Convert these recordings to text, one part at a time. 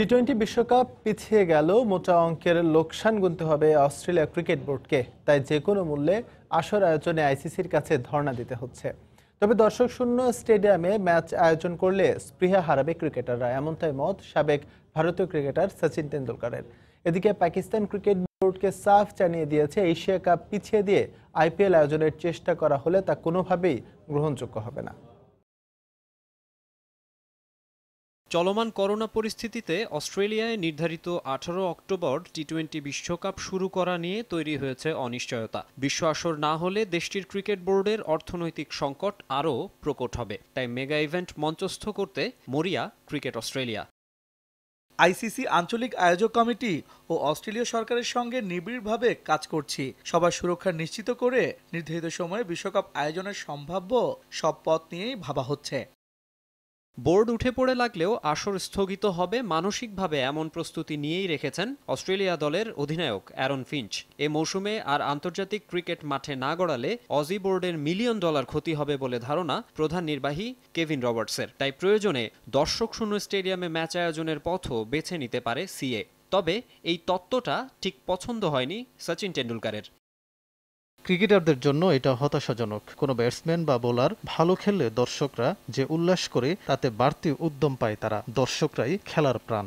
T twenty বিশ্বকাপ পিছিয়ে গেল মোটা অঙ্কের লোকসান গুনতে হবে অস্ট্রেলিয়া ক্রিকেট বোর্ডকে তাই যে কোনো মূল্যে আসর আয়োজনে আইসিসির কাছে ধর্ণা দিতে হচ্ছে তবে দর্শক শূন্য স্টেডিয়ামে ম্যাচ আয়োজন করলে স্পৃহা হারাবে ক্রিকেটাররা এমনটাই মত সাবেক ভারতীয় ক্রিকেটার সচিন তেন্ডুলকারের এদিকে পাকিস্তান ক্রিকেট বোর্ডকে সাফ জানিয়ে দিয়েছে এশিয়া কাপ পিছিয়ে দিয়ে আইপিএল আয়োজনের চেষ্টা করা হলে তা কোনোভাবেই গ্রহণযোগ্য হবে না চলমান করোনা পরিস্থিতিতে অস্ট্রেলিয়ায় নির্ধারিত আঠারো অক্টোবর টি টোয়েন্টি বিশ্বকাপ শুরু করা নিয়ে তৈরি হয়েছে অনিশ্চয়তা বিশ্ব আসর না হলে দেশটির ক্রিকেট বোর্ডের অর্থনৈতিক সংকট আরও প্রকট হবে তাই মেগা ইভেন্ট মঞ্চস্থ করতে মরিয়া ক্রিকেট অস্ট্রেলিয়া আইসিসি আঞ্চলিক আয়োজক কমিটি ও অস্ট্রেলীয় সরকারের সঙ্গে নিবিড়ভাবে কাজ করছি সবার সুরক্ষা নিশ্চিত করে নির্ধারিত সময়ে বিশ্বকাপ আয়োজনের সম্ভাব্য সব পথ নিয়েই ভাবা হচ্ছে বোর্ড উঠে পড়ে লাগলেও আসর স্থগিত হবে মানসিকভাবে এমন প্রস্তুতি নিয়েই রেখেছেন অস্ট্রেলিয়া দলের অধিনায়ক অ্যারন ফিঞ্চ এ মৌসুমে আর আন্তর্জাতিক ক্রিকেট মাঠে না গড়ালে অজি বোর্ডের মিলিয়ন ডলার ক্ষতি হবে বলে ধারণা প্রধান নির্বাহী কেভিন রবার্টসের তাই প্রয়োজনে দর্শক শূন্য স্টেডিয়ামে ম্যাচ আয়োজনের পথও বেছে নিতে পারে সিএ তবে এই তত্ত্বটা ঠিক পছন্দ হয়নি সচিন টেন্ডুলকারের ক্রিকেটারদের জন্য এটা হতাশাজনক কোনো ব্যাটসম্যান বা বোলার ভালো খেললে দর্শকরা যে উল্লাস করে তাতে বাড়তি উদ্যম পায় তারা দর্শকরাই খেলার প্রাণ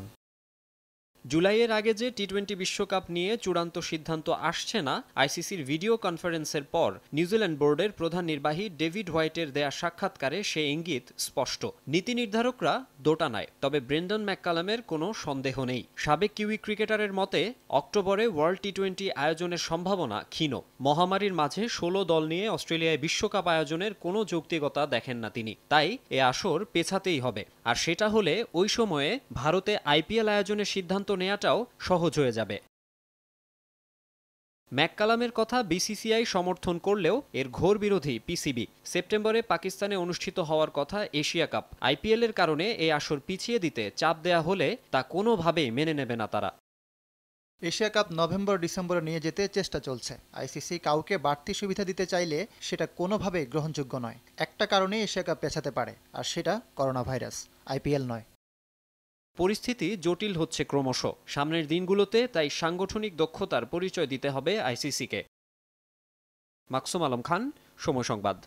জুলাইয়ের আগে যে টি টোয়েন্টি বিশ্বকাপ নিয়ে চূড়ান্ত সিদ্ধান্ত আসছে না আইসিসির ভিডিও কনফারেন্সের পর নিউজিল্যান্ড বোর্ডের প্রধান নির্বাহী ডেভিড হোয়াইটের দেয়া সাক্ষাৎকারে সে ইঙ্গিত স্পষ্ট নীতি নির্ধারকরা দোটা নেয় তবে ব্রেন্ডন ম্যাককালামের কোনো সন্দেহ নেই সাবেক কিউই ক্রিকেটারের মতে অক্টোবরে ওয়ার্ল্ড টি টোয়েন্টি আয়োজনের সম্ভাবনা ক্ষীণ মহামারীর মাঝে ষোলো দল নিয়ে অস্ট্রেলিয়ায় বিশ্বকাপ আয়োজনের কোনো যৌক্তিকতা দেখেন না তিনি তাই এ আসর পেছাতেই হবে আর সেটা হলে ওই সময়ে ভারতে আইপিএল আয়োজনের সিদ্ধান্ত নেয়াটাও সহজ হয়ে যাবে ম্যাককালামের কথা বিসিসিআই সমর্থন করলেও এর ঘোর বিরোধী পিসিবি সেপ্টেম্বরে পাকিস্তানে অনুষ্ঠিত হওয়ার কথা এশিয়া কাপ আইপিএলের কারণে এই আসর পিছিয়ে দিতে চাপ দেয়া হলে তা কোনোভাবেই মেনে নেবে না তারা এশিয়া কাপ নভেম্বর ডিসেম্বরে নিয়ে যেতে চেষ্টা চলছে আইসিসি কাউকে বাড়তি সুবিধা দিতে চাইলে সেটা কোনোভাবেই গ্রহণযোগ্য নয় একটা কারণে এশিয়া কাপ পেছাতে পারে আর সেটা করোনা ভাইরাস আইপিএল নয় পরিস্থিতি জটিল হচ্ছে ক্রমশ সামনের দিনগুলোতে তাই সাংগঠনিক দক্ষতার পরিচয় দিতে হবে আইসিসিকে মাকসুম আলম খান সময় সংবাদ